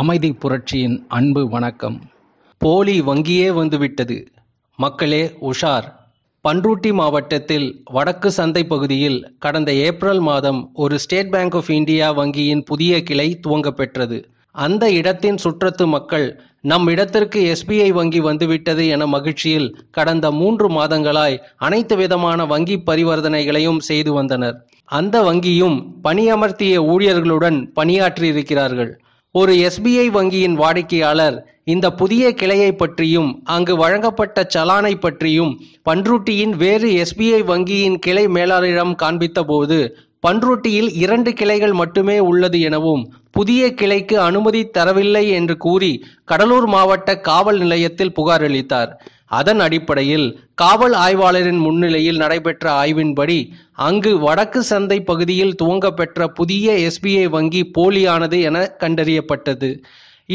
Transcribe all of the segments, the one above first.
அமைதி புரட்சியின் அன்பு வணக்கம் போலி வங்கியே வந்துவிட்டது மக்களே உஷார் பன்ரூட்டி மாவட்டத்தில் வடக்கு சந்தை பகுதியில் கடந்த ஏப்ரல் மாதம் ஒரு ஸ்டேட் பேங்க் ஆஃப் இந்தியா வங்கியின் புதிய கிளை துவங்கப்பெற்றது அந்த இடத்தின் சுற்றத்து மக்கள் நம் இடத்திற்கு எஸ்பிஐ வங்கி வந்துவிட்டது என மகிழ்ச்சியில் கடந்த மூன்று மாதங்களாய் அனைத்து விதமான வங்கி பரிவர்த்தனைகளையும் செய்து வந்தனர் அந்த வங்கியும் பணியமர்த்திய ஊழியர்களுடன் பணியாற்றியிருக்கிறார்கள் ஒரு எஸ்பிஐ வங்கியின் வாடிக்கையாளர் இந்த புதிய கிளையை பற்றியும் அங்கு வழங்கப்பட்ட சலானை பற்றியும் பன்ருட்டியின் வேறு எஸ்பிஐ வங்கியின் கிளை மேலாளரிடம் காண்பித்தபோது பன்ருட்டியில் இரண்டு கிளைகள் மட்டுமே உள்ளது எனவும் புதிய கிளைக்கு அனுமதி தரவில்லை என்று கூறி கடலூர் மாவட்ட காவல் நிலையத்தில் புகார் அளித்தார் அதன் அடிப்படையில் காவல் ஆய்வாளரின் முன்னிலையில் நடைபெற்ற ஆய்வின்படி அங்கு வடக்கு சந்தை பகுதியில் துவங்கப்பெற்ற புதிய எஸ்பிஐ வங்கி போலியானது என கண்டறியப்பட்டது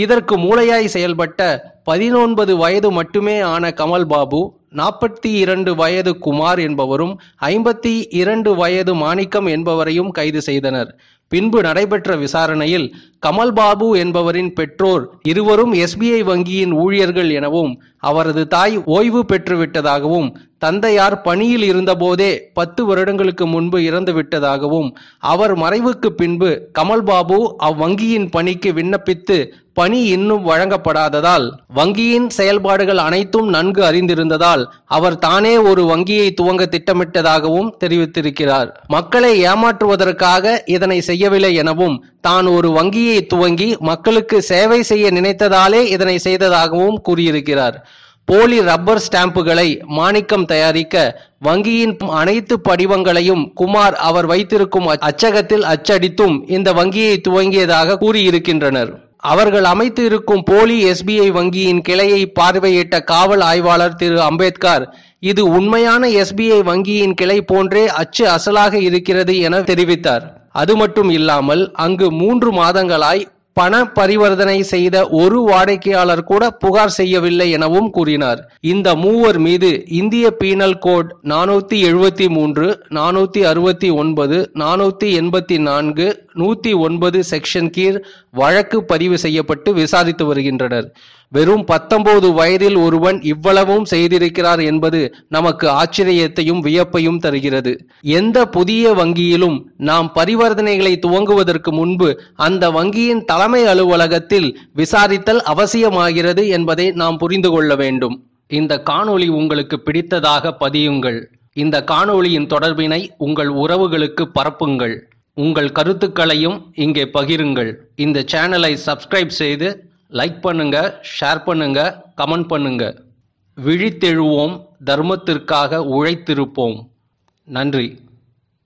இதற்கு மூளையாய் செயல்பட்ட பதினொன்பது வயது மட்டுமே ஆன கமல் பாபு நாற்பத்தி இரண்டு வயது குமார் என்பவரும் ஐம்பத்தி இரண்டு வயது மாணிக்கம் என்பவரையும் கைது செய்தனர் பின்பு நடைபெற்ற விசாரணையில் கமல் பாபு என்பவரின் பெற்றோர் இருவரும் எஸ்பிஐ வங்கியின் ஊழியர்கள் எனவும் அவரது தாய் ஓய்வு பெற்றுவிட்டதாகவும் தந்தையார் பணியில் இருந்தபோதே பத்து வருடங்களுக்கு முன்பு இறந்துவிட்டதாகவும் அவர் மறைவுக்கு பின்பு கமல் பாபு அவ்வங்கியின் பணிக்கு விண்ணப்பித்து பணி இன்னும் வழங்கப்படாததால் வங்கியின் செயல்பாடுகள் அனைத்தும் நன்கு அறிந்திருந்ததால் அவர் தானே ஒரு வங்கியை துவங்க திட்டமிட்டதாகவும் தெரிவித்திருக்கிறார் மக்களை ஏமாற்றுவதற்காக இதனை செய்யவில்லை எனவும் தான் ஒரு வங்கியை துவங்கி மக்களுக்கு சேவை செய்ய நினைத்ததாலே இதனை செய்ததாகவும் கூறியிருக்கிறார் போலி ரப்பர் ஸ்டாம்புகளை மாணிக்கம் தயாரிக்க வங்கியின் அனைத்து படிவங்களையும் குமார் அவர் வைத்திருக்கும் அச்சகத்தில் அச்சடித்தும் இந்த வங்கியை துவங்கியதாக கூறியிருக்கின்றனர் அவர்கள் அமைத்து இருக்கும் போலி எஸ்பிஐ வங்கியின் கிளையை பார்வையிட்ட காவல் ஆய்வாளர் திரு அம்பேத்கர் இது உண்மையான எஸ்பிஐ வங்கியின் கிளை போன்றே அச்சு அசலாக இருக்கிறது என தெரிவித்தார் அது மட்டும் இல்லாமல் அங்கு மூன்று மாதங்களாய் பண பரிவர்த்தனை செய்த ஒரு வாடிக்கையாளர் கூட புகார் செய்யவில்லை எனவும் கூறினார் இந்த மூவர் மீது இந்திய பீனல் கோட் நானூத்தி எழுபத்தி மூன்று நானூத்தி அறுபத்தி ஒன்பது நானூத்தி எண்பத்தி நான்கு நூத்தி ஒன்பது செக்ஷன் கீழ் வழக்கு பதிவு செய்யப்பட்டு விசாரித்து வருகின்றனர் வெறும் பத்தொன்பது வயதில் ஒருவன் இவ்வளவும் செய்திருக்கிறார் என்பது நமக்கு ஆச்சரியத்தையும் வியப்பையும் தருகிறது எந்த புதிய வங்கியிலும் நாம் பரிவர்த்தனைகளை துவங்குவதற்கு முன்பு அந்த வங்கியின் தலைமை அலுவலகத்தில் விசாரித்தல் அவசியமாகிறது என்பதை நாம் புரிந்து கொள்ள வேண்டும் இந்த காணொளி உங்களுக்கு பிடித்ததாக பதியுங்கள் இந்த காணொளியின் தொடர்பினை உங்கள் உறவுகளுக்கு பரப்புங்கள் உங்கள் கருத்துக்களையும் இங்கே பகிருங்கள் இந்த சேனலை சப்ஸ்கிரைப் செய்து லைக் பண்ணுங்கள் ஷேர் பண்ணுங்கள் கமெண்ட் பண்ணுங்கள் விழித்தெழுவோம் தர்மத்திற்காக உழைத்திருப்போம் நன்றி